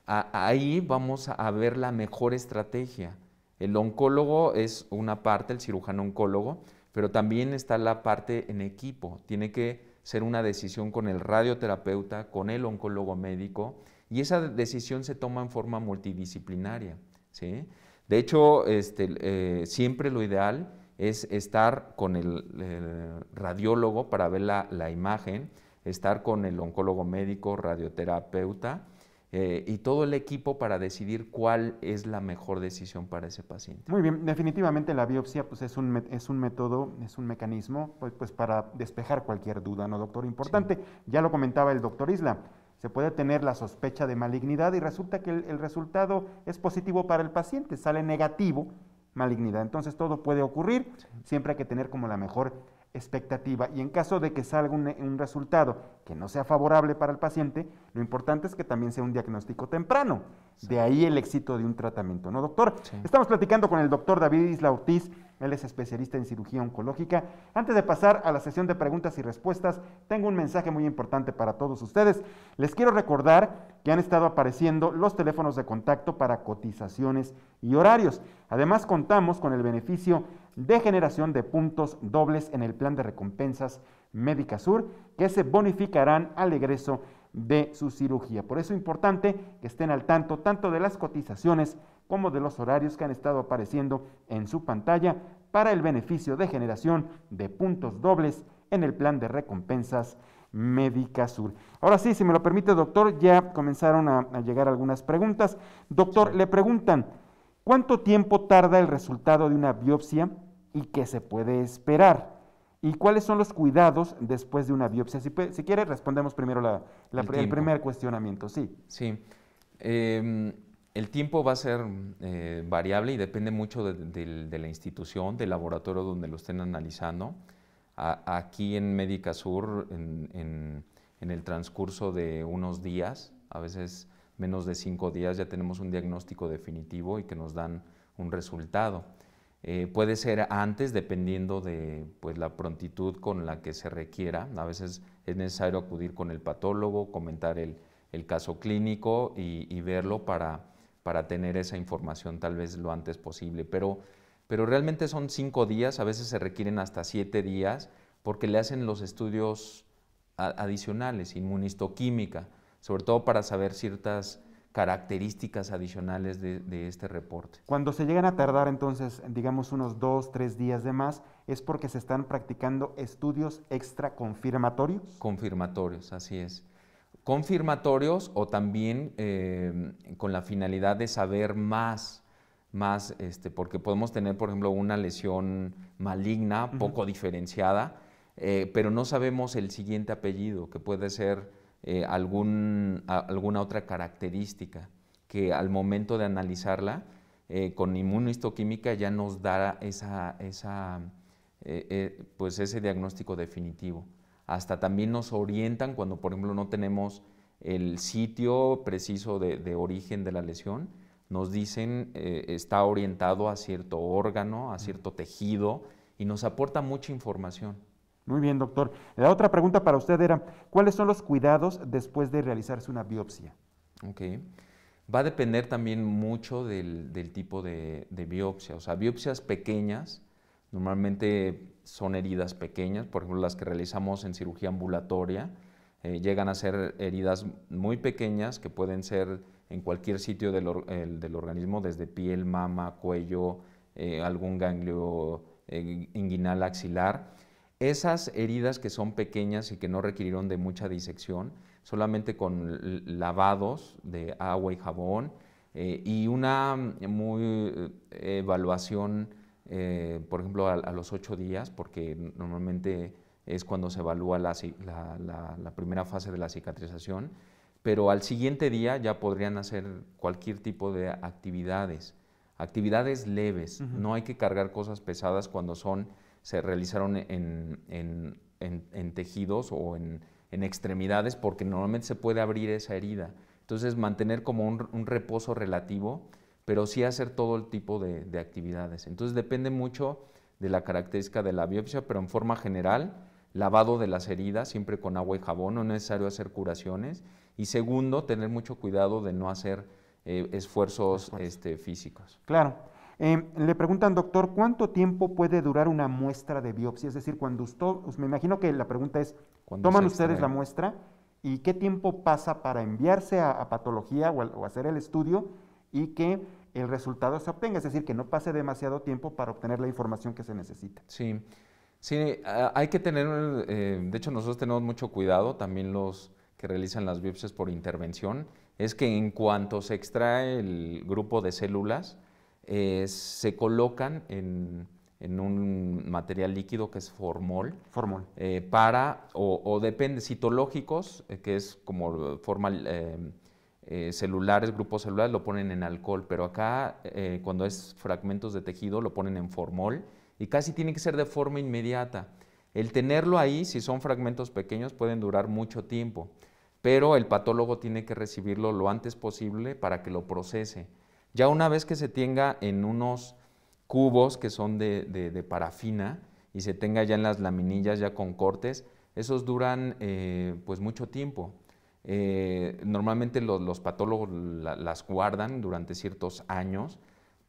ahí vamos a ver la mejor estrategia. El oncólogo es una parte, el cirujano oncólogo, pero también está la parte en equipo. Tiene que ser una decisión con el radioterapeuta, con el oncólogo médico, y esa decisión se toma en forma multidisciplinaria. ¿sí? De hecho, este, eh, siempre lo ideal es estar con el, radiólogo para ver la, imagen, estar con el oncólogo médico, radioterapeuta, eh, y todo el equipo para decidir cuál es la mejor decisión para ese paciente. Muy bien, definitivamente la biopsia pues, es, un, es un método, es un mecanismo pues, pues, para despejar cualquier duda, ¿no, doctor? Importante, ya lo comentaba el doctor Isla, se puede tener la sospecha de malignidad y resulta que el, resultado es positivo para el paciente, sale negativo malignidad. Entonces todo puede ocurrir, siempre hay que tener como la mejor expectativa y en caso de que salga un, resultado que no sea favorable para el paciente, lo importante es que también sea un diagnóstico temprano. De ahí el éxito de un tratamiento, ¿no, doctor? Estamos platicando con el doctor David Isla Ortiz, él es especialista en cirugía oncológica. Antes de pasar a la sesión de preguntas y respuestas, tengo un mensaje muy importante para todos ustedes. Les quiero recordar que han estado apareciendo los teléfonos de contacto para cotizaciones y horarios. Además, contamos con el beneficio de generación de puntos dobles en el plan de recompensas Médica Sur, que se bonificarán al egreso de su cirugía. Por eso es importante que estén al tanto tanto de las cotizaciones como de los horarios que han estado apareciendo en su pantalla para el beneficio de generación de puntos dobles en el plan de recompensas Médica Sur. Ahora sí, si me lo permite, doctor, ya comenzaron a, llegar algunas preguntas. Doctor, le preguntan, ¿cuánto tiempo tarda el resultado de una biopsia y qué se puede esperar. ¿Y cuáles son los cuidados después de una biopsia? Si, quiere, respondemos primero el, primer cuestionamiento, sí. Sí. Em, el tiempo va a ser eh, variable y depende mucho de, la institución, del laboratorio donde lo estén analizando. aquí en Médica Sur, en, el transcurso de unos días, a veces menos de cinco días, ya tenemos un diagnóstico definitivo y que nos dan un resultado. Eh, puede ser antes, dependiendo de pues, la prontitud con la que se requiera. A veces es necesario acudir con el patólogo, comentar el, caso clínico y, verlo para, para, tener esa información tal vez lo antes posible. Pero, pero realmente son cinco días, a veces se requieren hasta siete días, porque le hacen los estudios adicionales, inmunistoquímica, sobre todo para saber ciertas características adicionales de, este reporte. Cuando se llegan a tardar entonces, digamos, unos dos, tres días de más, es porque se están practicando estudios extra confirmatorios. Confirmatorios, así es. Confirmatorios o también eh, con la finalidad de saber más, más, este, porque podemos tener, por ejemplo, una lesión maligna, poco diferenciada, eh, pero no sabemos el siguiente apellido, que puede ser eh, alguna otra característica que al momento de analizarla eh, con inmunohistoquímica ya nos dará esa, esa, eh, pues ese diagnóstico definitivo. Hasta también nos orientan cuando, por ejemplo, no tenemos el sitio preciso de, de origen de la lesión, nos dicen está orientado a cierto órgano, a cierto tejido y nos aporta mucha información. Muy bien, doctor. La otra pregunta para usted era, ¿cuáles son los cuidados después de realizarse una biopsia? Ok. Va a depender también mucho del, tipo de, biopsia. O sea, biopsias pequeñas, normalmente son heridas pequeñas, por ejemplo, las que realizamos en cirugía ambulatoria, eh, llegan a ser heridas muy pequeñas que pueden ser en cualquier sitio del, organismo, desde piel, mama, cuello, eh, algún ganglio eh, inguinal axilar esas heridas que son pequeñas y que no requirieron de mucha disección, solamente con lavados de agua y jabón eh, y una mm, muy eh, evaluación, eh, por ejemplo, a, los ocho días, porque normalmente es cuando se evalúa la, primera fase de la cicatrización, pero al siguiente día ya podrían hacer cualquier tipo de actividades, actividades leves, no hay que cargar cosas pesadas cuando son se realizaron en, tejidos o en, extremidades porque normalmente se puede abrir esa herida. Entonces mantener como un, reposo relativo, pero sí hacer todo el tipo de, actividades. Entonces depende mucho de la característica de la biopsia, pero en forma general, lavado de las heridas, siempre con agua y jabón, no es necesario hacer curaciones. Y segundo, tener mucho cuidado de no hacer eh, esfuerzos este, físicos. Claro. Eh, le preguntan, doctor, ¿cuánto tiempo puede durar una muestra de biopsia? Es decir, cuando usted, me imagino que la pregunta es, ¿toman ustedes la muestra? ¿Y qué tiempo pasa para enviarse a, patología o, hacer el estudio y que el resultado se obtenga? Es decir, que no pase demasiado tiempo para obtener la información que se necesita. Sí. Sí, hay que tener, eh, de hecho nosotros tenemos mucho cuidado, también los que realizan las biopsias por intervención, es que en cuanto se extrae el grupo de células, eh, se colocan en, un material líquido que es formol. Eh, para, o, depende, citológicos, eh, que es como forma celulares, grupos celulares, lo ponen en alcohol, pero acá cuando es fragmentos de tejido lo ponen en formol y casi tiene que ser de forma inmediata. El tenerlo ahí, si son fragmentos pequeños, pueden durar mucho tiempo, pero el patólogo tiene que recibirlo lo antes posible para que lo procese. Ya una vez que se tenga en unos cubos que son de, parafina y se tenga ya en las laminillas ya con cortes, esos duran eh, pues mucho tiempo. Eh, normalmente los, patólogos las guardan durante ciertos años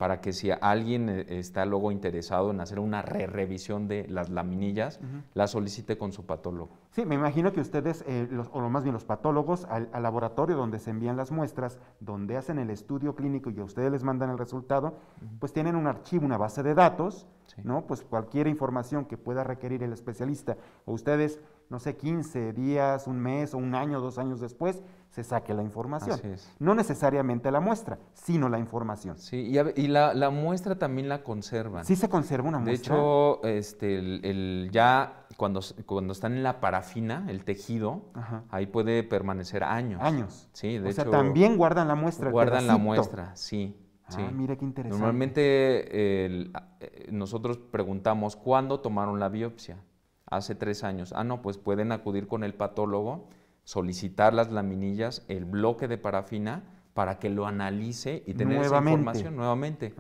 para que si alguien eh, está luego interesado en hacer una re revisión de las laminillas, la solicite con su patólogo. Sí, me imagino que ustedes, eh, los, o más bien los patólogos, al, laboratorio donde se envían las muestras, donde hacen el estudio clínico y a ustedes les mandan el resultado, pues tienen un archivo, una base de datos, ¿no? Pues cualquier información que pueda requerir el especialista, o ustedes, no sé, 15 días, un mes o un año, dos años después, se saque la información. No necesariamente la muestra, sino la información. Sí, y, la, muestra también la conservan. Sí se conserva una muestra. De hecho, este, ya cuando, cuando están en la parafina, el tejido, ahí puede permanecer años. Años. Sí, de o sea, también guardan la muestra. Guardan la muestra, sí. Ah, mira qué interesante. Normalmente eh, nosotros preguntamos cuándo tomaron la biopsia. Hace tres años. Ah, no, pues pueden acudir con el patólogo solicitar las laminillas, el bloque de parafina, para que lo analice y tener esa información nuevamente.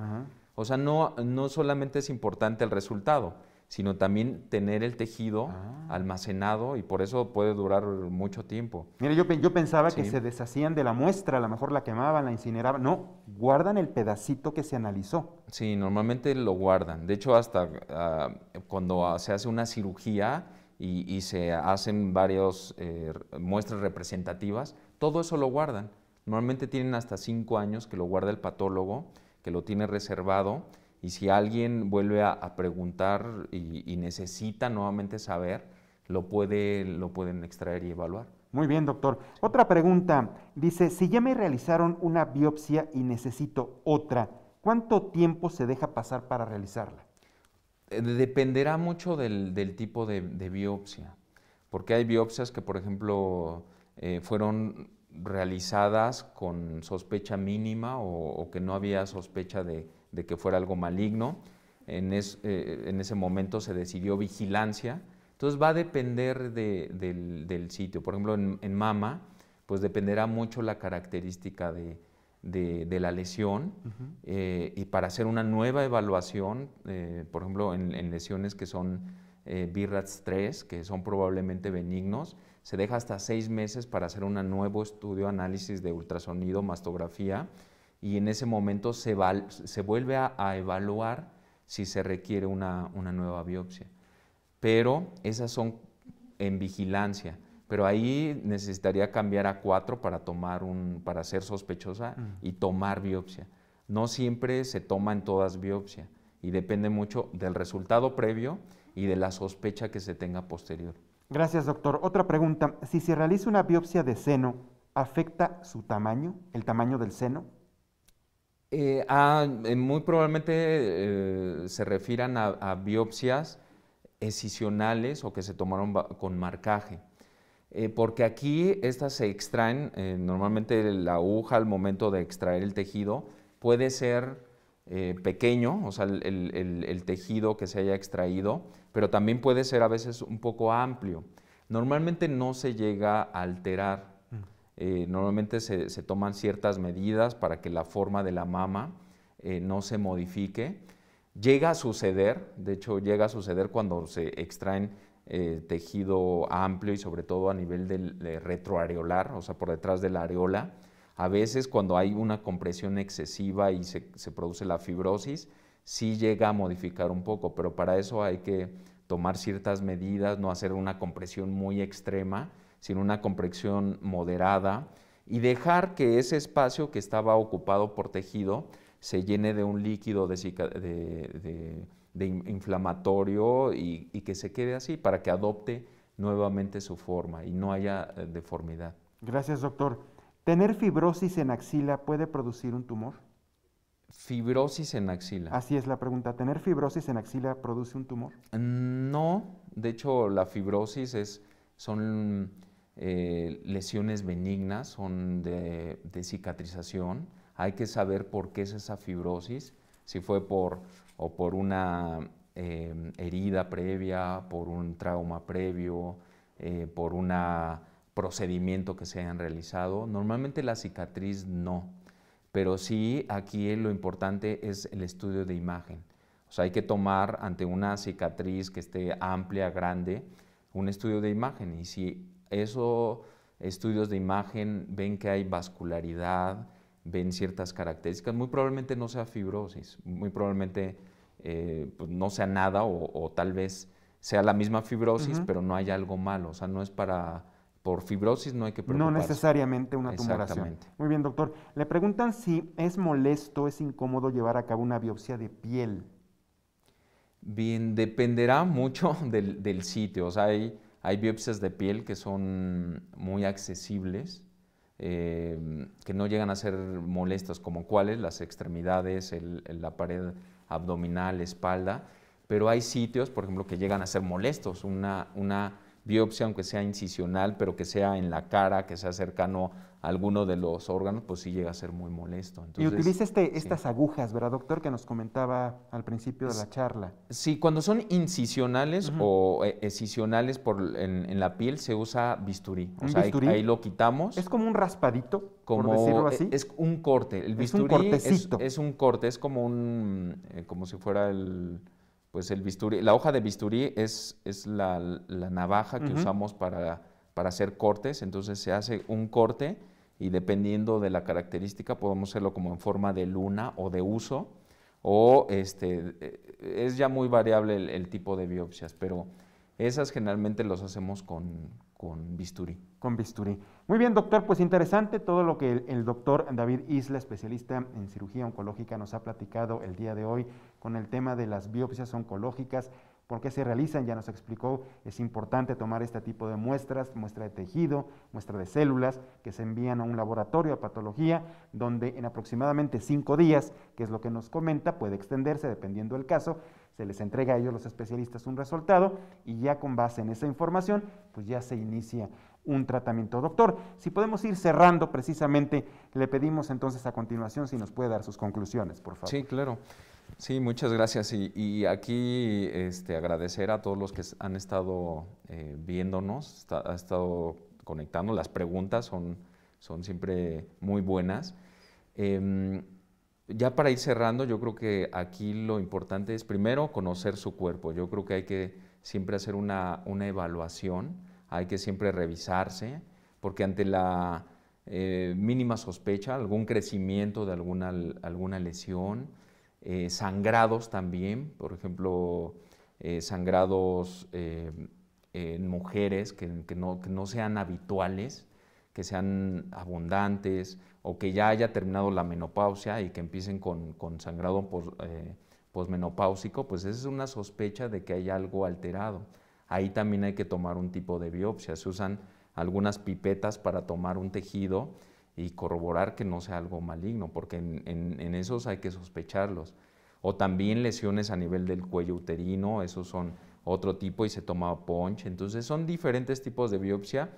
O sea, no, no solamente es importante el resultado, sino también tener el tejido ah. almacenado y por eso puede durar mucho tiempo. Mira, yo, yo pensaba que se deshacían de la muestra, a lo mejor la quemaban, la incineraban. No, guardan el pedacito que se analizó. Sí, normalmente lo guardan. De hecho, hasta ah, cuando se hace una cirugía, y, se hacen varias eh, muestras representativas, todo eso lo guardan. Normalmente tienen hasta cinco años que lo guarda el patólogo, que lo tiene reservado y si alguien vuelve a, preguntar y, y, necesita nuevamente saber, lo, puede, lo pueden extraer y evaluar. Muy bien, doctor. Otra pregunta. Dice, si ya me realizaron una biopsia y necesito otra, ¿cuánto tiempo se deja pasar para realizarla? Eh, dependerá mucho del, tipo de, biopsia, porque hay biopsias que, por ejemplo, eh, fueron realizadas con sospecha mínima o, que no había sospecha de, que fuera algo maligno. Eh, en, ese momento se decidió vigilancia. Entonces va a depender del, sitio. Por ejemplo, en mama, pues dependerá mucho la característica de, de, la lesión eh, y para hacer una nueva evaluación, eh, por ejemplo, en, lesiones que son eh, 3, que son probablemente benignos, se deja hasta seis meses para hacer un nuevo estudio, análisis de ultrasonido, mastografía, y en ese momento se, vuelve a, evaluar si se requiere una nueva biopsia. Pero esas son en vigilancia pero ahí necesitaría cambiar a cuatro para, tomar un, para ser sospechosa y tomar biopsia. No siempre se toma en todas biopsia y depende mucho del resultado previo y de la sospecha que se tenga posterior. Gracias, doctor. Otra pregunta. Si se realiza una biopsia de seno, ¿afecta su tamaño, el tamaño del seno? Eh, ah, eh, muy probablemente eh, se refieran a, a biopsias escisionales o que se tomaron con marcaje. Eh, porque aquí estas se extraen, eh, normalmente la aguja al momento de extraer el tejido puede ser eh, pequeño, o sea, el, tejido que se haya extraído, pero también puede ser a veces un poco amplio. Normalmente no se llega a alterar, mm. normalmente se, toman ciertas medidas para que la forma de la mama no se modifique. Llega a suceder, de hecho llega a suceder cuando se extraen eh, tejido amplio y sobre todo a nivel del, retroareolar, o sea, por detrás de la areola. A veces cuando hay una compresión excesiva y se, produce la fibrosis, sí llega a modificar un poco, pero para eso hay que tomar ciertas medidas, no hacer una compresión muy extrema, sino una compresión moderada y dejar que ese espacio que estaba ocupado por tejido se llene de un líquido de de inflamatorio y, que se quede así para que adopte nuevamente su forma y no haya eh, deformidad. Gracias, doctor. ¿Tener fibrosis en axila puede producir un tumor? Fibrosis en axila. Así es la pregunta. ¿Tener fibrosis en axila produce un tumor? No, de hecho la fibrosis es, son eh, lesiones benignas, son de, de, cicatrización. Hay que saber por qué es esa fibrosis, si fue por o por una eh, herida previa, por un trauma previo, eh, por un procedimiento que se hayan realizado. Normalmente la cicatriz no, pero sí aquí lo importante es el estudio de imagen. O sea, hay que tomar ante una cicatriz que esté amplia, grande, un estudio de imagen. Y si esos estudios de imagen ven que hay vascularidad, ven ciertas características, muy probablemente no sea fibrosis, muy probablemente eh, pues no sea nada o, tal vez sea la misma fibrosis, pero no haya algo malo. O sea, no es para... Por fibrosis no hay que preocuparse. No necesariamente una tumoración. Muy bien, doctor. Le preguntan si es molesto, es incómodo llevar a cabo una biopsia de piel. Bien, dependerá mucho del, sitio. O sea, hay, biopsias de piel que son muy accesibles, eh, que no llegan a ser molestas, como cuáles, las extremidades, la pared abdominal, espalda, pero hay sitios, por ejemplo, que llegan a ser molestos. Una, biopsia, aunque sea incisional, pero que sea en la cara, que sea cercano a alguno de los órganos, pues sí llega a ser muy molesto. y utiliza este, estas agujas, ¿verdad, doctor? Que nos comentaba al principio de la charla. Sí, cuando son incisionales o excisionales eh, por, en, la piel se usa bisturí. O Ahí, lo quitamos. Es como un raspadito, como, por decirlo e, así. Es, un corte. El bisturí es un, cortecito. Es, un corte, es como, un, eh, como si fuera el pues el bisturí, la hoja de bisturí es, es la, navaja que usamos para, para hacer cortes, entonces se hace un corte y dependiendo de la característica podemos hacerlo como en forma de luna o de uso o este eh, es ya muy variable el, tipo de biopsias, pero esas generalmente los hacemos con, bisturí. Con bisturí. Muy bien, doctor, pues interesante todo lo que el doctor David Isla, especialista en cirugía oncológica, nos ha platicado el día de hoy con el tema de las biopsias oncológicas, por qué se realizan, ya nos explicó, es importante tomar este tipo de muestras, muestra de tejido, muestra de células, que se envían a un laboratorio de patología, donde en aproximadamente cinco días, que es lo que nos comenta, puede extenderse dependiendo del caso, se les entrega a ellos los especialistas un resultado y ya con base en esa información, pues ya se inicia un tratamiento. Doctor, si podemos ir cerrando precisamente, le pedimos entonces a continuación si nos puede dar sus conclusiones, por favor. Sí, claro. Sí, muchas gracias. Y, aquí este, agradecer a todos los que han estado eh, viéndonos, ha estado conectando. Las preguntas son, siempre muy buenas. Em, ya para ir cerrando, yo creo que aquí lo importante es primero conocer su cuerpo. Yo creo que hay que siempre hacer una, evaluación, hay que siempre revisarse, porque ante la eh, mínima sospecha, algún crecimiento de alguna lesión, eh, sangrados también, por ejemplo, eh, sangrados eh, en mujeres que, no, sean habituales, que sean abundantes o que ya haya terminado la menopausia y que empiecen con, sangrado posmenopáusico, pues esa es una sospecha de que hay algo alterado. Ahí también hay que tomar un tipo de biopsia. Se usan algunas pipetas para tomar un tejido y corroborar que no sea algo maligno, porque en, esos hay que sospecharlos. O también lesiones a nivel del cuello uterino, esos son otro tipo y se toma punch. Entonces son diferentes tipos de biopsia,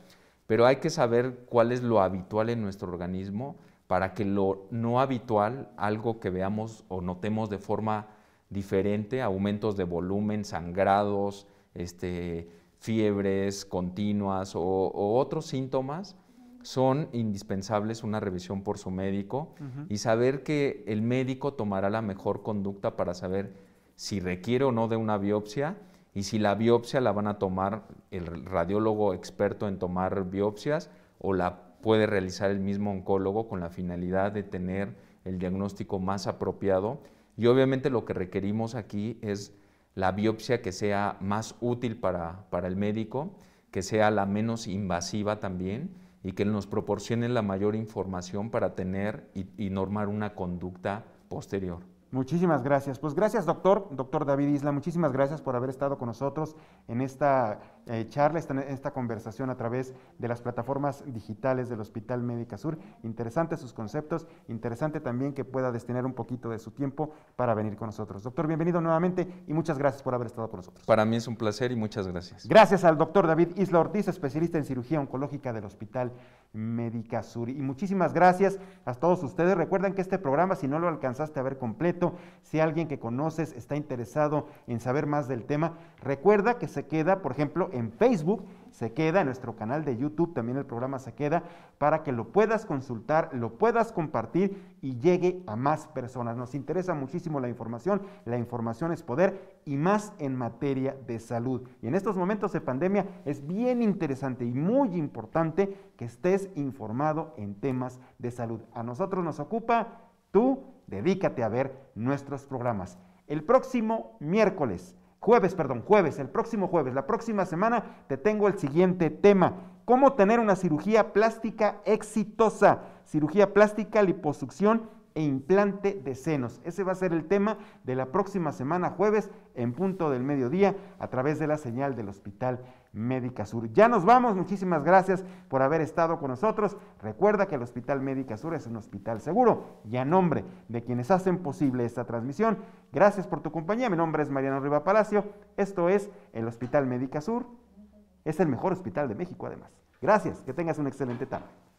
pero hay que saber cuál es lo habitual en nuestro organismo para que lo no habitual, algo que veamos o notemos de forma diferente, aumentos de volumen, sangrados, este, fiebres continuas o otros síntomas, son indispensables una revisión por su médico y saber que el médico tomará la mejor conducta para saber si requiere o no de una biopsia y si la biopsia la van a tomar el radiólogo experto en tomar biopsias o la puede realizar el mismo oncólogo con la finalidad de tener el diagnóstico más apropiado. Y obviamente lo que requerimos aquí es la biopsia que sea más útil para el médico, que sea la menos invasiva también y que nos proporcione la mayor información para tener y, y normar una conducta posterior. Muchísimas gracias. Pues gracias, doctor, doctor David Isla, muchísimas gracias por haber estado con nosotros en esta eh, charla, esta, conversación a través de las plataformas digitales del Hospital Médica Sur. Interesantes sus conceptos, interesante también que pueda destinar un poquito de su tiempo para venir con nosotros. Doctor, bienvenido nuevamente y muchas gracias por haber estado con nosotros. Para mí es un placer y muchas gracias. Gracias al doctor David Isla Ortiz, especialista en cirugía oncológica del Hospital Médica Sur. Y muchísimas gracias a todos ustedes. Recuerden que este programa, si no lo alcanzaste a ver completo, si alguien que conoces está interesado en saber más del tema, recuerda que se queda, por ejemplo, en Facebook, se queda en nuestro canal de YouTube, también el programa se queda para que lo puedas consultar, lo puedas compartir y llegue a más personas. Nos interesa muchísimo la información, la información es poder y más en materia de salud. Y en estos momentos de pandemia es bien interesante y muy importante que estés informado en temas de salud. A nosotros nos ocupa, tú dedícate a ver nuestros programas. El próximo miércoles jueves, perdón, jueves, el próximo jueves, la próxima semana, te tengo el siguiente tema. ¿Cómo tener una cirugía plástica exitosa? Cirugía plástica, liposucción e implante de senos. Ese va a ser el tema de la próxima semana, jueves, en punto del mediodía, a través de la señal del Hospital Médica Sur. Ya nos vamos, muchísimas gracias por haber estado con nosotros. Recuerda que el Hospital Médica Sur es un hospital seguro y a nombre de quienes hacen posible esta transmisión, gracias por tu compañía. Mi nombre es Mariano Riva Palacio, esto es el Hospital Médica Sur. Es el mejor hospital de México, además. Gracias, que tengas una excelente tarde.